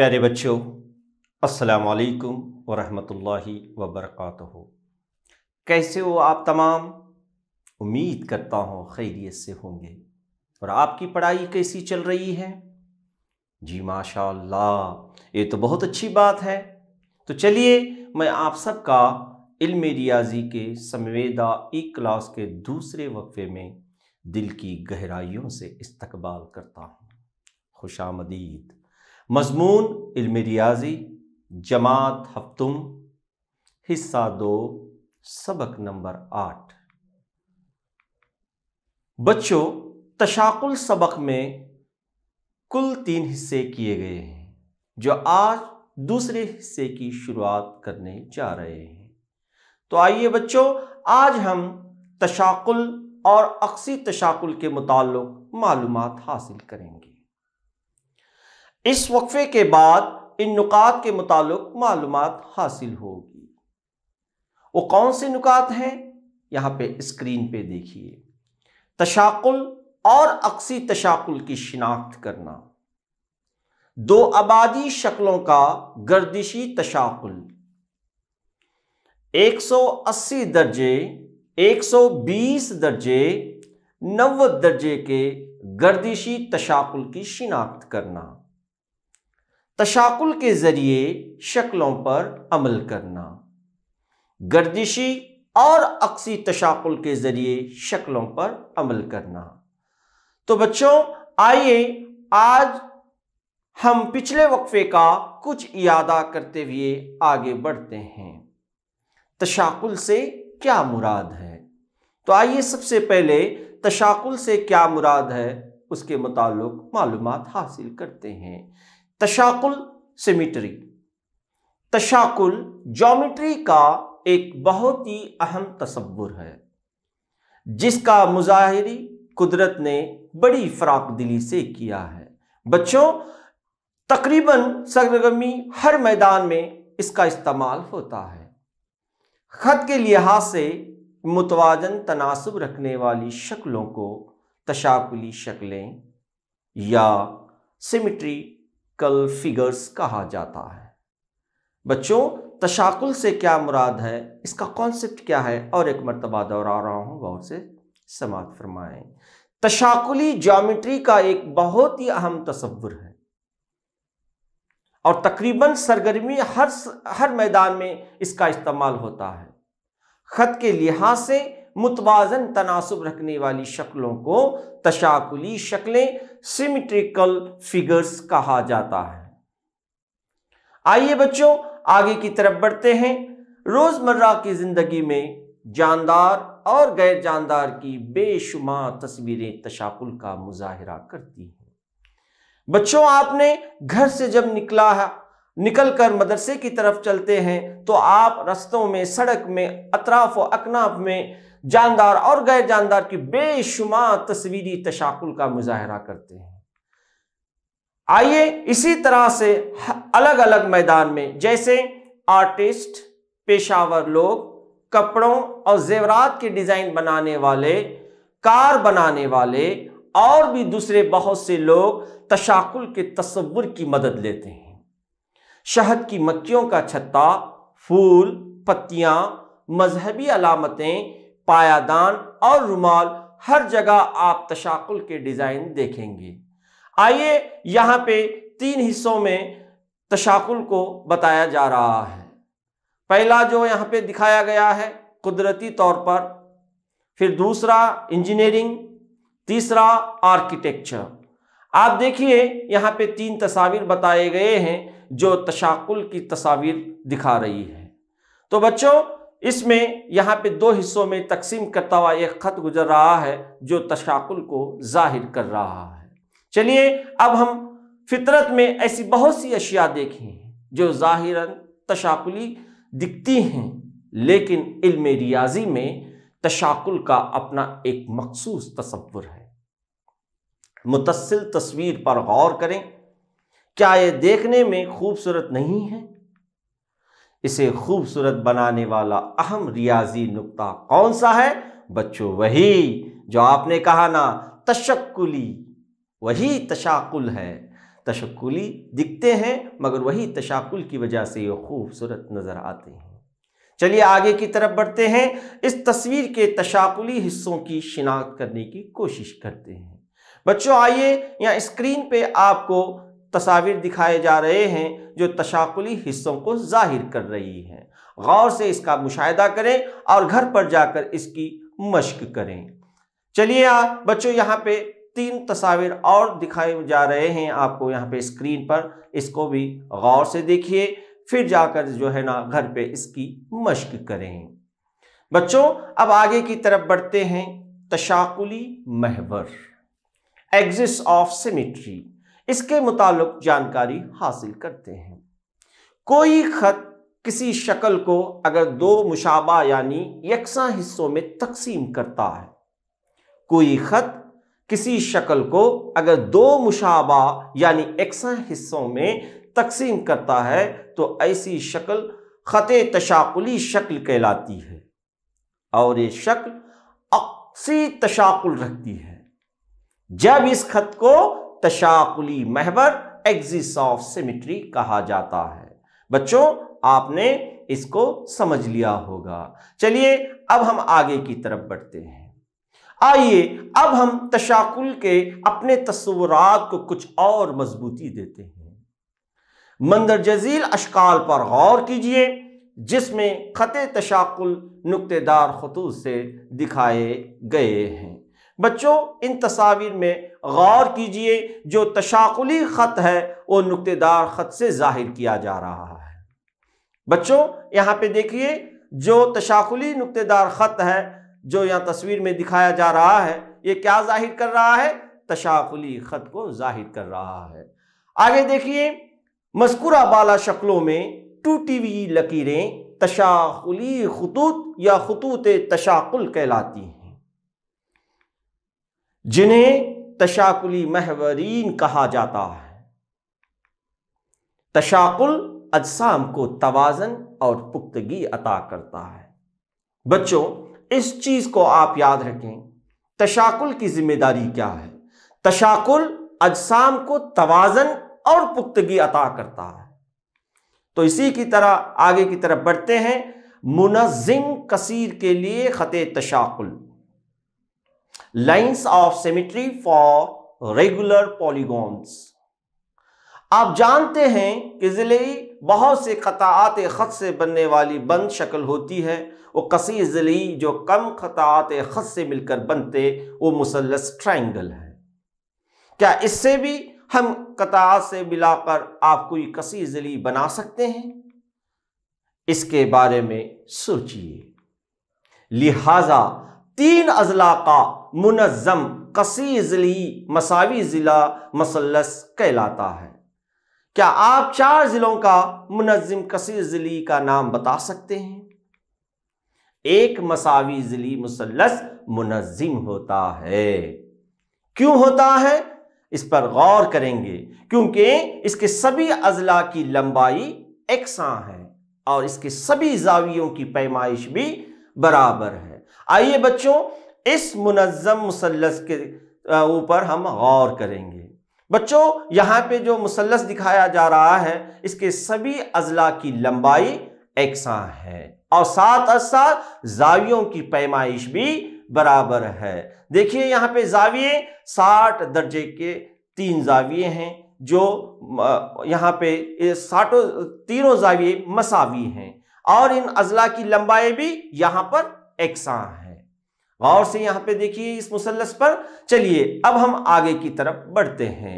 प्यारे बच्चों अस्सलाम वालेकुम व बरकातहू कैसे हो आप तमाम उम्मीद करता हूँ खैरियत से होंगे और आपकी पढ़ाई कैसी चल रही है जी माशाल्लाह ये तो बहुत अच्छी बात है तो चलिए मैं आप सबका इल्म रियाजी के संवेदा एक क्लास के दूसरे वक्फे में दिल की गहराइयों से इस्तकबाल करता हूँ खुशामदीद मजमून इल्म रियाजी जमात हफ्तुम हिस्सा दो सबक नंबर आठ बच्चों तशाकुल सबक में कुल तीन हिस्से किए गए हैं जो आज दूसरे हिस्से की शुरुआत करने जा रहे हैं तो आइए बच्चों आज हम तशाकुल और अक्सी तशाकुल के मुतालिक मालूम हासिल करेंगे इस वक्फे के बाद इन नुकात के मुतालिक मालूम हासिल होगी वो कौन से नुकात हैं यहां पे स्क्रीन पे देखिए तशाकुल और अक्सी तशाकुल की शिनाख्त करना दो आबादी शक्लों का गर्दिशी तशाकुल 180 दर्जे 120 दर्जे 90 दर्जे के गर्दिशी तशाकुल की शिनाख्त करना तशाकुल के ज़रिए शक्लों पर अमल करना गर्दिशी और अक्सी तशाकुल के ज़रिए शक्लों पर अमल करना तो बच्चों आइए आज हम पिछले वक्फे का कुछ यादा करते हुए आगे बढ़ते हैं तशाकुल से क्या मुराद है तो आइए सबसे पहले तशाकुल से क्या मुराद है उसके मुताल्लुक मालूम हासिल करते हैं तशाकुल सिमिट्री तशाकुल ज्योमेट्री का एक बहुत ही अहम तस्वुर है जिसका मुजाहरी कुदरत ने बड़ी फराक दिली से किया है बच्चों तकरीबन सरगर्मी हर मैदान में इसका इस्तेमाल होता है खत के लिहाज से मुतवाजन तनासब रखने वाली शक्लों को तशाकुली शक्लें या सिमिट्री कल फिगर्स कहा जाता है बच्चों तशाकुल से क्या मुराद है इसका कॉन्सेप्ट क्या है और एक मरतबा दोहरा रहा हूं गौर से समाज फरमाएं तशाकुली ज्योमेट्री का एक बहुत ही अहम तस्वुर है और तकरीबन सरगर्मी हर हर मैदान में इसका इस्तेमाल होता है ख़त के लिहाज से मुतवाजन तनासब रखने वाली शक्लों को तशाकुली शक्लें सिमिट्रिकल फिगर्स कहा जाता है आइए बच्चों आगे की तरफ बढ़ते हैं रोजमर्रा की जिंदगी में जानदार और गैर जानदार की बेशुमार तस्वीरें तशाकुल का मुजाहरा करती हैं बच्चों आपने घर से जब निकला है निकल कर मदरसे की तरफ चलते हैं तो आप रस्तों में सड़क में अतराफ व अकनाफ में जानदार और गैर जानदार की बेशुमार तस्वीरी तशाकुल का मुजाहरा करते हैं आइए इसी तरह से अलग अलग मैदान में जैसे आर्टिस्ट पेशावर लोग कपड़ों और जेवरात के डिज़ाइन बनाने वाले कार बनाने वाले और भी दूसरे बहुत से लोग तशाकुल के तस्वुर की मदद लेते हैं शहद की मक्खियों का छत्ता फूल पत्तियां मजहबी अलामतें पायादान और रुमाल हर जगह आप तशाकुल के डिज़ाइन देखेंगे आइए यहां पे तीन हिस्सों में तशाकुल को बताया जा रहा है पहला जो यहां पे दिखाया गया है कुदरती तौर पर फिर दूसरा इंजीनियरिंग तीसरा आर्किटेक्चर आप देखिए यहाँ पे तीन तस्वीर बताए गए हैं जो तशाकुल की तस्वीर दिखा रही है तो बच्चों इसमें यहाँ पे दो हिस्सों में तकसीम करता हुआ एक ख़त गुजर रहा है जो तशाकुल को जाहिर कर रहा है चलिए अब हम फितरत में ऐसी बहुत सी अशिया देखी हैं जो ज़ाहिरा तशाकुली दिखती हैं लेकिन इल्म रियाजी में तशाकुल का अपना एक मखसूस तस्वुर है मुतसिल तस्वीर पर गौर करें क्या ये देखने में खूबसूरत नहीं है इसे खूबसूरत बनाने वाला अहम रियाजी नुक्ता कौन सा है बच्चों वही जो आपने कहा ना तशक्कुली वही तशाकुल है तशक्कुली दिखते हैं मगर वही तशाकुल की वजह से ये खूबसूरत नज़र आते हैं चलिए आगे की तरफ बढ़ते हैं इस तस्वीर के तशाकुली हिस्सों की शिनाख्त करने की कोशिश करते हैं बच्चों आइए यहाँ स्क्रीन पे आपको तस्वीर दिखाए जा रहे हैं जो तशाकुली हिस्सों को जाहिर कर रही हैं गौर से इसका मुशाह करें और घर पर जाकर इसकी मश्क करें चलिए बच्चों यहाँ पे तीन तस्वीर और दिखाए जा रहे हैं आपको यहाँ पे स्क्रीन पर इसको भी गौर से देखिए फिर जाकर जो है ना घर पे इसकी मश्क करें बच्चों अब आगे की तरफ बढ़ते हैं तशाकुली महवर एग्जिस ऑफ सिमिट्री इसके मुतालिक जानकारी हासिल करते हैं कोई खत किसी शक्ल को अगर दो मुशाबा यानी यकसा हिस्सों में तकसीम करता है कोई खत किसी शक्ल को अगर दो मुशाबा यानी यकसा हिस्सों में तकसीम करता है तो ऐसी शक्ल ख़त तशाकुली शक्ल कहलाती है और ये शक्ल अक्सी तशाकुल रखती है जब इस खत को तशाकुली महबर एग्जिस ऑफ सिमिट्री कहा जाता है बच्चों आपने इसको समझ लिया होगा चलिए अब हम आगे की तरफ बढ़ते हैं आइए अब हम तशाकुल के अपने तस्वुरात को कुछ और मजबूती देते हैं मंदर जजील अशकाल पर गौर कीजिए जिसमें खत तशाकुल नुकतेदार खतूत से दिखाए गए हैं बच्चों इन तस्वीर में गौर कीजिए जो तशाकुली ख़त है वो नुकतेदार ख़त से ज़ाहिर किया जा रहा है बच्चों यहाँ पे देखिए जो तशाकुली नुकतेदार ख़त है जो यहाँ तस्वीर में दिखाया जा रहा है ये क्या ज़ाहिर कर रहा है तशाकुली ख़त को ज़ाहिर कर रहा है आगे देखिए मस्कुरा बाला शक्लों में टूटी हुई लकीरें तशाकुली खतूत या खतूत तशाकुल कहलाती हैं जिन्हें तशाकुली महवरीन कहा जाता है तशाकुल अजसाम को तवाजन और पुख्तगी अता करता है बच्चों इस चीज को आप याद रखें तशाकुल की जिम्मेदारी क्या है तशाकुल अजसाम को तवाजन और पुख्तगी अता करता है तो इसी की तरह आगे की तरफ बढ़ते हैं मुनजिम कसीर के लिए ख़त तशाकुल lines of symmetry for regular polygons आप जानते हैं कि जिले बहुत से ख़तात ख़त से बनने वाली बंद शक्ल होती है वो कसी ज़िली जो कम ख़तात ख़त से मिलकर बनते वो मुसलस ट्राइंगल है क्या इससे भी हम कतार से मिलाकर आप कोई कसी ज़िली बना सकते हैं इसके बारे में सोचिए लिहाजा तीन अजला का मुनज़म कसी ज़िली मसावी ज़िला मसलस कहलाता है क्या आप चार ज़िलों का मुनज़म कसी ज़िली का नाम बता सकते हैं एक मसावी ज़िली मुसलस मुनज़म होता है क्यों होता है इस पर गौर करेंगे क्योंकि इसके सभी अजला की लंबाई एकसा है और इसके सभी जावियों की पैमाइश भी बराबर है आइए बच्चों इस मुनज़म मुसलस के ऊपर हम गौर करेंगे बच्चों यहाँ पे जो मुसलस दिखाया जा रहा है इसके सभी अजला की लंबाई एकसा है और साथ साथ जावियों की पैमाइश भी बराबर है देखिए यहाँ पे जाविये साठ दर्जे के तीन जाविये हैं जो यहाँ पे साठों तीनों जाविये मसावी हैं और इन अजला की लंबाई भी यहां पर एक्सा है गौर से यहां पे देखिए इस मुसलस पर चलिए अब हम आगे की तरफ बढ़ते हैं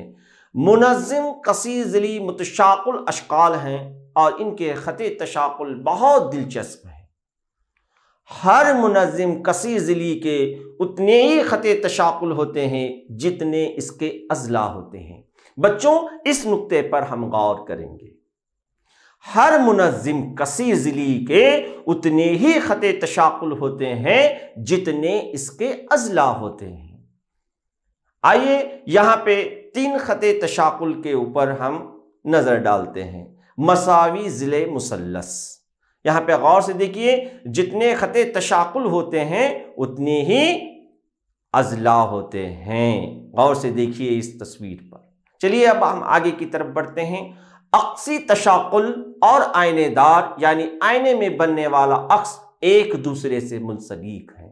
कसी जिली मुतशाकुल अशकाल हैं और इनके ख़त तशाकुल बहुत दिलचस्प है हर मुनज़म जिली के उतने ही ख़त तशाकुल होते हैं जितने इसके अजला होते हैं बच्चों इस नुकते पर हम गौर करेंगे हर मुनज़िम कसी ज़िली के उतने ही ख़त तशाकुल होते हैं जितने इसके अजला होते हैं आइए यहाँ पे तीन ख़त तशाकुल के ऊपर हम नज़र डालते हैं मसावी ज़िले मुसलस यहाँ पे गौर से देखिए जितने ख़त तशाकुल होते हैं उतने ही अजला होते हैं गौर से देखिए इस तस्वीर पर चलिए अब हम आगे की तरफ बढ़ते हैं अक्सी तशाकुल और आयनेदार यानी आयने में बनने वाला अक्स एक दूसरे से मुंसलीक है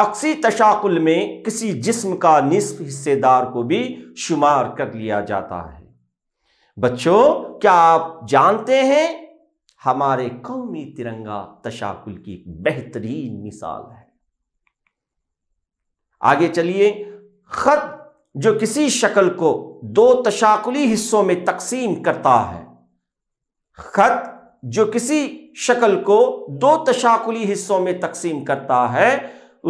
अक्सी तशाकुल में किसी जिस्म का निस्फ हिस्सेदार को भी शुमार कर लिया जाता है बच्चों क्या आप जानते हैं हमारे कौमी तिरंगा तशाकुल की एक बेहतरीन मिसाल है आगे चलिए खत जो किसी शक्ल को दो तशाकुली हिस्सों में तकसीम करता है खत जो किसी शक्ल को दो तशाकुली हिस्सों में तकसीम करता है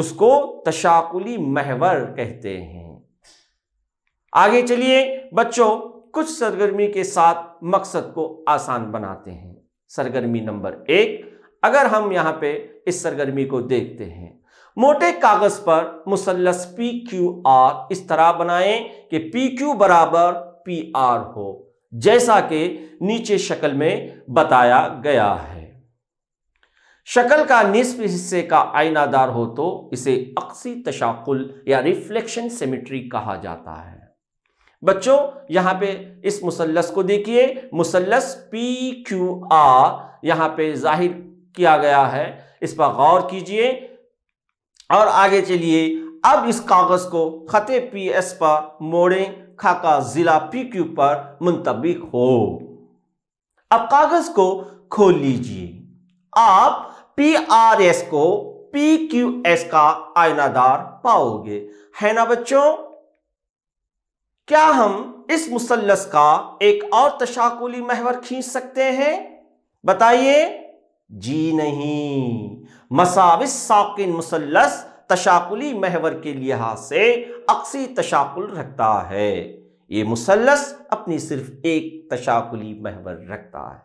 उसको तशाकुली महवर कहते हैं आगे चलिए बच्चों कुछ सरगर्मी के साथ मकसद को आसान बनाते हैं सरगर्मी नंबर एक अगर हम यहां पे इस सरगर्मी को देखते हैं मोटे कागज पर मुसलस पी क्यू आर इस तरह बनाएं कि पी क्यू बराबर पी आर हो जैसा कि नीचे शक्ल में बताया गया है शक्ल का निसफ हिस्से का आयनादार हो तो इसे अक्सी तशाकुल या रिफ्लेक्शन सेमिट्री कहा जाता है बच्चों यहां पे इस मुसलस को देखिए मुसलस पी क्यू आर यहां पे जाहिर किया गया है इस पर गौर कीजिए और आगे चलिए अब इस कागज को खते पी एस पर मोड़े खाका जिला पी क्यू पर मुंतबिक हो अब कागज को खोल लीजिए आप पी आर एस को पी क्यू एस का आयनादार पाओगे है ना बच्चों क्या हम इस मुसलस का एक और तशाकुली महवर खींच सकते हैं बताइए जी नहीं मसाविस साकिन मुसलस तशाकुली महवर के लिहाज से अक्सी तशाकुल रखता है ये मुसलस अपनी सिर्फ एक तशाकुली महवर रखता है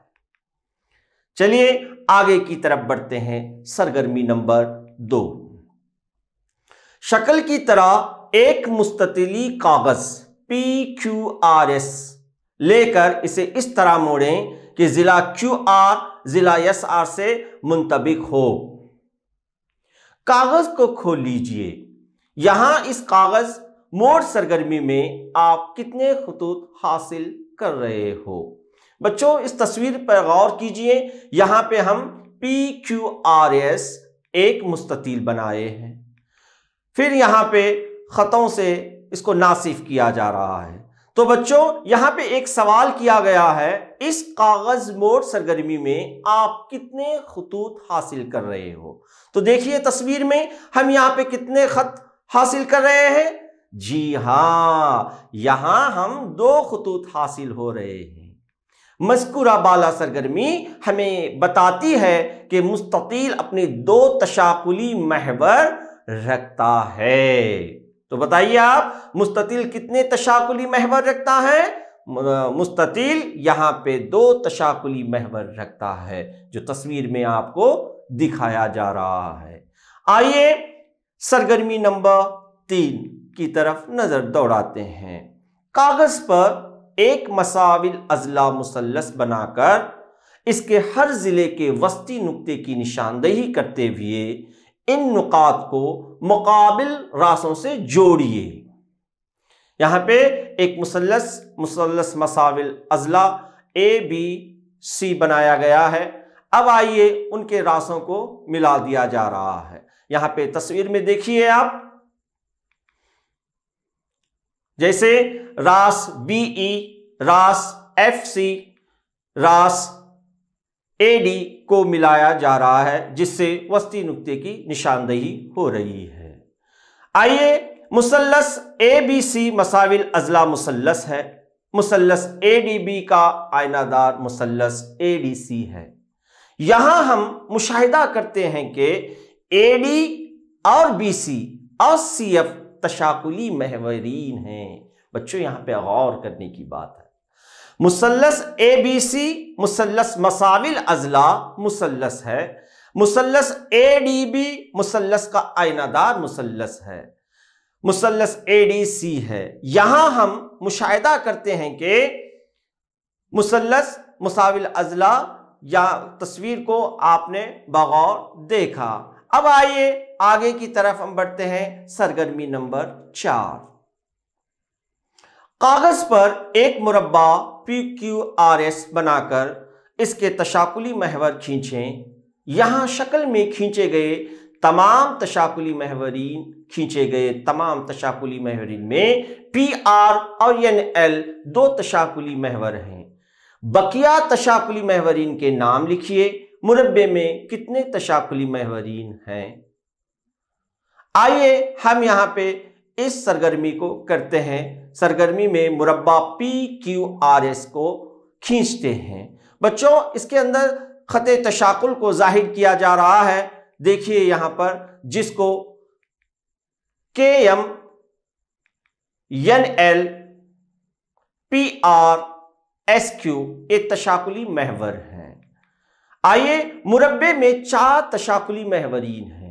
चलिए आगे की तरफ बढ़ते हैं सरगर्मी नंबर दो शक्ल की तरह एक मुस्तली कागज पी क्यू आर एस लेकर इसे इस तरह मोड़ें कि जिला क्यू आर ज़िला यस आर से मुंतबिक हो कागज़ को खोल लीजिए यहां इस कागज़ मोड़ सरगर्मी में आप कितने खतूत हासिल कर रहे हो बच्चों इस तस्वीर पर गौर कीजिए यहां पे हम पी क्यू आर एस एक मुस्ततील बनाए हैं फिर यहां पे ख़तों से इसको नासिफ किया जा रहा है तो बच्चों यहां पे एक सवाल किया गया है इस कागज मोड सरगर्मी में आप कितने खतूत हासिल कर रहे हो तो देखिए तस्वीर में हम यहां पे कितने खत हासिल कर रहे हैं जी हां यहां हम दो खतूत हासिल हो रहे हैं मस्कुरा बाला सरगर्मी हमें बताती है कि मुस्ततील अपने दो तशाकुली महवर रखता है तो बताइए आप मुस्ततील कितने तशाकुली महवर रखता है मुस्ततील यहां पे दो तशाकुली महवर रखता है जो तस्वीर में आपको दिखाया जा रहा है आइए सरगर्मी नंबर तीन की तरफ नज़र दौड़ाते हैं कागज़ पर एक मसाविल अजला मुसलस बनाकर इसके हर ज़िले के वस्ती नुक्ते की निशानदेही करते हुए इन नुकात को मुकाबिल रासों से जोड़िए यहां पे एक मुसलस मुसलस मसाविल अजला ए बी सी बनाया गया है अब आइए उनके रासों को मिला दिया जा रहा है यहां पे तस्वीर में देखिए आप जैसे रास बी ई रास एफ सी रास ए डी को मिलाया जा रहा है जिससे वस्ती नुक्ते की निशानदेही हो रही है आइए मुसलस ए बी सी मसाविल अजला मुसलस है मुसलस ए डी बी का आयनादार मुसलस ए डी सी है यहां हम मुशाहिदा करते हैं कि ए डी और बी सी और सी एफ तशाकुली महवरीन हैं बच्चों यहां पे गौर करने की बात है मुसलस ए बी सी मुसलस मसाविल अजला मुसलस है मुसलस ए डी बी मुसलस का आयनादार मुसलस है मुसलस ए डी सी है यहां हम मुशाह करते हैं कि मुसलस मुसाविल अजला या तस्वीर को आपने बगौर देखा अब आइए आगे की तरफ हम बढ़ते हैं सरगर्मी नंबर चार कागज पर एक मुरबा पी क्यू आर एस बनाकर इसके तशाकुली महवर खींचें यहाँ शक्ल में खींचे गए तमाम तशाकुली महवरीन खींचे गए तमाम तशाकुली महवरीन में पी आर और एन एल दो तशाकुली महवर हैं बकिया तशाकुली महवरीन के नाम लिखिए मुरब्बे में कितने तशाकुली महवरीन हैं आइए हम यहाँ पे इस सरगर्मी को करते हैं सरगर्मी में मुरबा पी क्यू आर एस को खींचते हैं बच्चों इसके अंदर ख़त तशाकुल को जाहिर किया जा रहा है देखिए यहां पर जिसको K M N L P R S Q ये तशाकुली महवर हैं आइए मुरबे में चार तशाकुली महवरीन हैं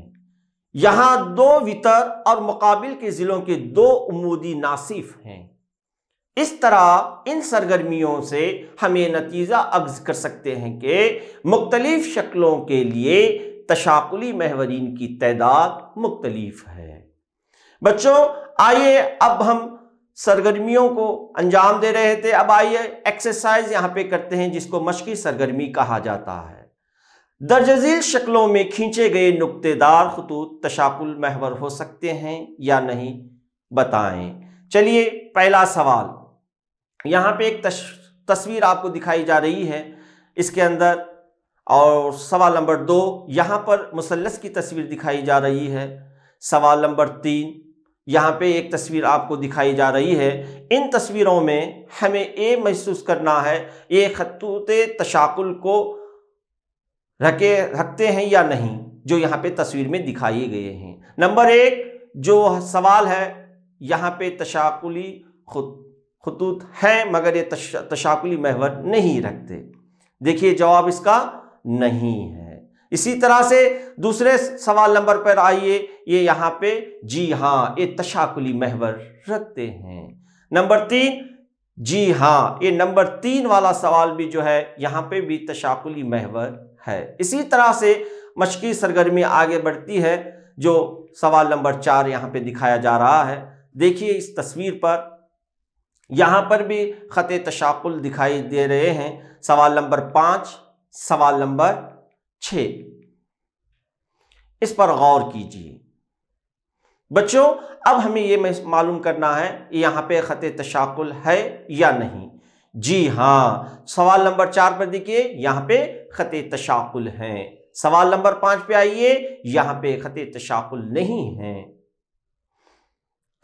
यहां दो वितर और मुकाबिल के जिलों के दो उमूदी नासिफ हैं इस तरह इन सरगर्मियों से हम ये नतीजा अग्ज कर सकते हैं कि मुख्तलिफ शक्लों के लिए तशाकुली महवरीन की तदाद मुख्तलिफ है बच्चों आइए अब हम सरगर्मियों को अंजाम दे रहे थे अब आइए एक्सरसाइज यहाँ पे करते हैं जिसको मशक़ी सरगर्मी कहा जाता है दर्जील शक्लों में खींचे गए नुकतेदार खतूत तशाकुल महवर हो सकते हैं या नहीं बताएं चलिए पहला सवाल यहाँ पे एक तस्वीर आपको दिखाई जा रही है इसके अंदर और सवाल नंबर दो यहाँ पर मुसलस की तस्वीर दिखाई जा रही है सवाल नंबर तीन यहाँ पे एक तस्वीर आपको दिखाई जा रही है इन तस्वीरों में हमें ये महसूस करना है ये खतूत तशाकुल को रखे रखते हैं या नहीं जो यहाँ पे तस्वीर में दिखाए गए हैं नंबर एक जो सवाल है यहाँ पे तशाकुली खतूत हैं मगर ये तश, तशाकुली महवर नहीं रखते देखिए जवाब इसका नहीं है इसी तरह से दूसरे सवाल नंबर पर आइए ये यहाँ पे जी हाँ ये तशाकुली महवर रखते हैं नंबर तीन जी हाँ ये नंबर तीन वाला सवाल भी जो है यहाँ पे भी तशाकुली महवर है इसी तरह से मशकी सरगर्मी आगे बढ़ती है जो सवाल नंबर चार यहाँ पे दिखाया जा रहा है देखिए इस तस्वीर पर यहाँ पर भी ख़त तशाकुल दिखाई दे रहे हैं सवाल नंबर पाँच सवाल नंबर छ इस पर गौर कीजिए बच्चों अब हमें ये मालूम करना है यहाँ पे ख़त तशाकुल है या नहीं जी हाँ सवाल नंबर चार पर देखिए यहाँ पे ख़त तशाकुल है सवाल नंबर पांच पे आइए यहाँ पे ख़त तशाकुल नहीं है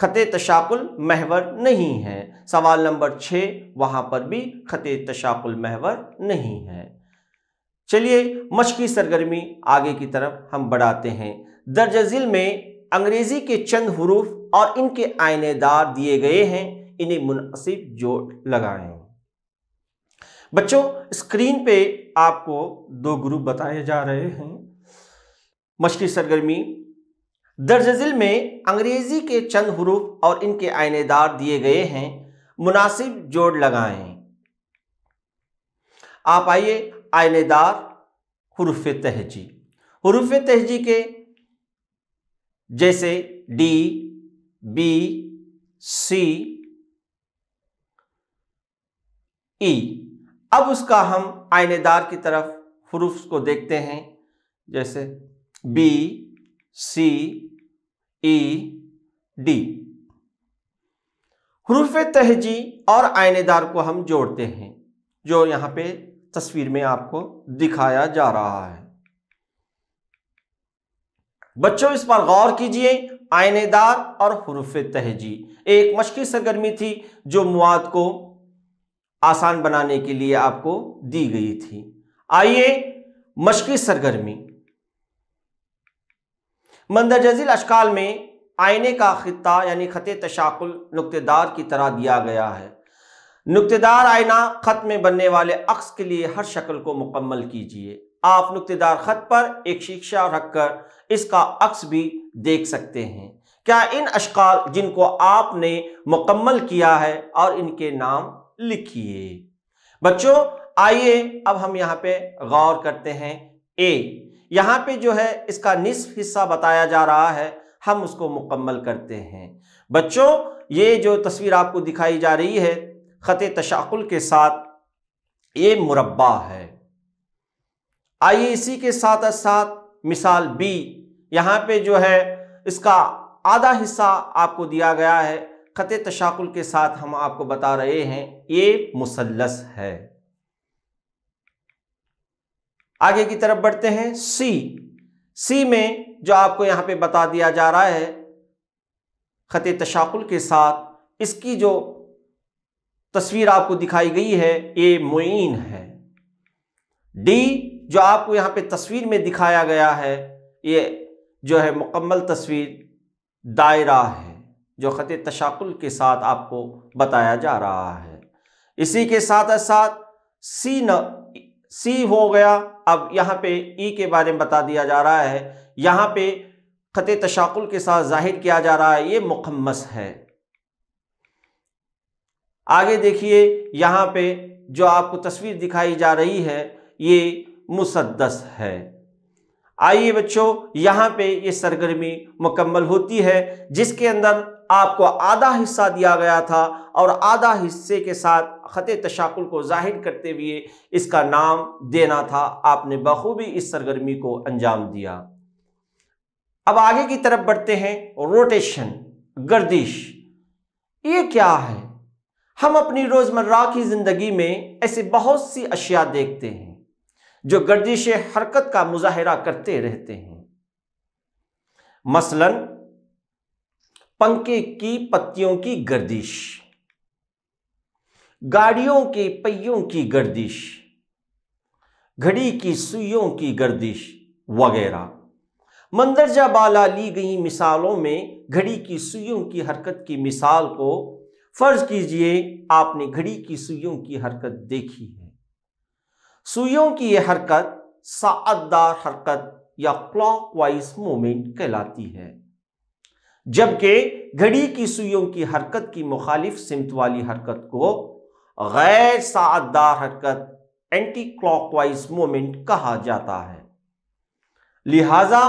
ख़त तशाकुल महवर नहीं है सवाल नंबर छः वहाँ पर भी ख़त तशाकुल महवर नहीं है चलिए मशक़ी सरगर्मी आगे की तरफ हम बढ़ाते हैं दर्ज में अंग्रेज़ी के चंद हरूफ और इनके आयनेदार दिए गए हैं इन्हें मुनासिब जोड़ लगाएं बच्चों स्क्रीन पे आपको दो ग्रुप बताए जा रहे हैं मशक़ी सरगर्मी दर्ज में अंग्रेज़ी के चंद हरूफ और इनके आयनेदार दिए गए हैं मुनासिब जोड़ लगाएं आप आइए आयनेदार हरूफ तहजी हरूफ तहजी के जैसे डी बी सी ई अब उसका हम आयनेदार की तरफ हरूफ को देखते हैं जैसे बी सी ई डी हरूफ तहजी और आयनेदार को हम जोड़ते हैं जो यहां पे तस्वीर में आपको दिखाया जा रहा है बच्चों इस पर गौर कीजिए आयनेदार और हरूफ तहजी एक मशक़ी सरगर्मी थी जो मवाद को आसान बनाने के लिए आपको दी गई थी आइए मशक़ी सरगर्मी मंदरजील अशकाल में आईने का खत्ता यानी ख़त तशाकुल नुकतेदार की तरह दिया गया है नुकतेदार आयना ख़त में बनने वाले अक्स के लिए हर शक्ल को मुकम्मल कीजिए आप नुकतेदार ख़त पर एक शिक्षा रखकर इसका अक्स भी देख सकते हैं क्या इन अशकाल जिनको आपने मुकम्मल किया है और इनके नाम लिखिए बच्चों आइए अब हम यहाँ पे गौर करते हैं ए यहाँ पे जो है इसका निसफ हिस्सा बताया जा रहा है हम उसको मुकम्मल करते हैं बच्चों ये जो तस्वीर आपको दिखाई जा रही है ख़त तशाकुल के साथ ये मुरबा है आइए इसी के साथ साथ मिसाल बी यहाँ पे जो है इसका आधा हिस्सा आपको दिया गया है ख़त तशाकुल के साथ हम आपको बता रहे हैं ये मुसलस है आगे की तरफ बढ़ते हैं सी सी में जो आपको यहाँ पे बता दिया जा रहा है ख़त तशाकुल के साथ इसकी जो तस्वीर आपको दिखाई गई है ये मुइन है डी जो आपको यहाँ पे तस्वीर में दिखाया गया है ये जो है मुकम्मल तस्वीर दायरा है जो ख़त तशाकुल के साथ आपको बताया जा रहा है इसी के साथ साथ सी न सी हो गया अब यहाँ पे ई के बारे में बता दिया जा रहा है यहाँ पे ख़त तशाकुल के साथ जाहिर किया जा रहा है ये मुखमस है आगे देखिए यहाँ पे जो आपको तस्वीर दिखाई जा रही है ये मुसदस है आइए बच्चों यहाँ पे ये सरगर्मी मुकम्मल होती है जिसके अंदर आपको आधा हिस्सा दिया गया था और आधा हिस्से के साथ ख़त तशाकुल को जाहिर करते हुए इसका नाम देना था आपने बखूबी इस सरगर्मी को अंजाम दिया अब आगे की तरफ बढ़ते हैं रोटेशन गर्दिश ये क्या है हम अपनी रोज़मर्रा की ज़िंदगी में ऐसे बहुत सी अशिया देखते हैं जो गर्दिश हरकत का मुजाहरा करते रहते हैं मसलन पंखे की पत्तियों की गर्दिश गाड़ियों के पहियों की गर्दिश घड़ी की सुइयों की गर्दिश वगैरह मंदरजा बाला ली गई मिसालों में घड़ी की सुइयों की हरकत की मिसाल को फर्ज कीजिए आपने घड़ी की सुइयों की हरकत देखी है सुइयों की यह हरकत सादार हरकत या क्लॉकवाइज मूवमेंट कहलाती है जबकि घड़ी की सुइयों की हरकत की मुखालिफ सिमत वाली हरकत को गैर सादार हरकत एंटी क्लॉकवाइज मूवमेंट कहा जाता है लिहाजा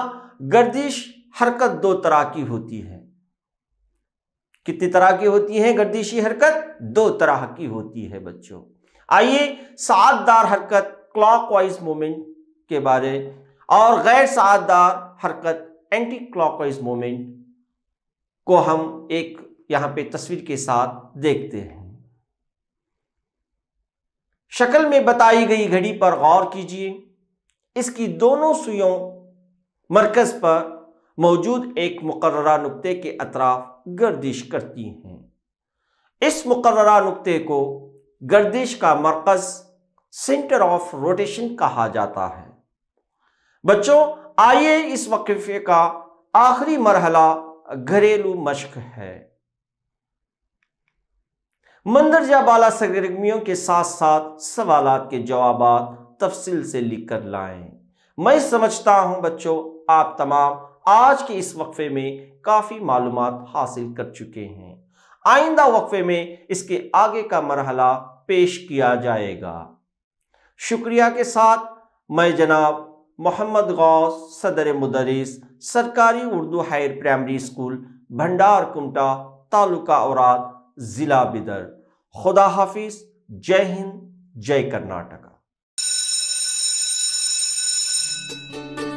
गर्दिश हरकत दो तरह की होती है कितनी तरह की होती है गर्दिशी हरकत दो तरह की होती है बच्चों आइए सात दार हरकत क्लॉकवाइज मोमेंट के बारे और गैर सात दार हरकत एंटी क्लॉकवाइज मोमेंट को हम एक यहां पे तस्वीर के साथ देखते हैं शक्ल में बताई गई घड़ी पर गौर कीजिए इसकी दोनों सुइयों मरकज पर मौजूद एक मुकर्रा नुक्ते के अतराफ गर्दिश करती हैं इस मुकर्रा नुक्ते को गर्दिश का मरकज सेंटर ऑफ रोटेशन कहा जाता है बच्चों आइए इस वक्फे का आखिरी मरहला घरेलू मश्क है मंदरजा बाला सरगर्मियों के साथ साथ सवाल के जवाब तफसील से लिख कर लाएं मैं समझता हूं बच्चों आप तमाम आज के इस वक्फे में काफ़ी मालूम हासिल कर चुके हैं आइंदा वक्फे में इसके आगे का मरहला पेश किया जाएगा शुक्रिया के साथ मैं जनाब मोहम्मद गौस सदर मुदरिस सरकारी उर्दू हायर प्राइमरी स्कूल भंडार कुमटा तालुका और ज़िला बिदर खुदा हाफिज़ जय हिंद जय कर्नाटका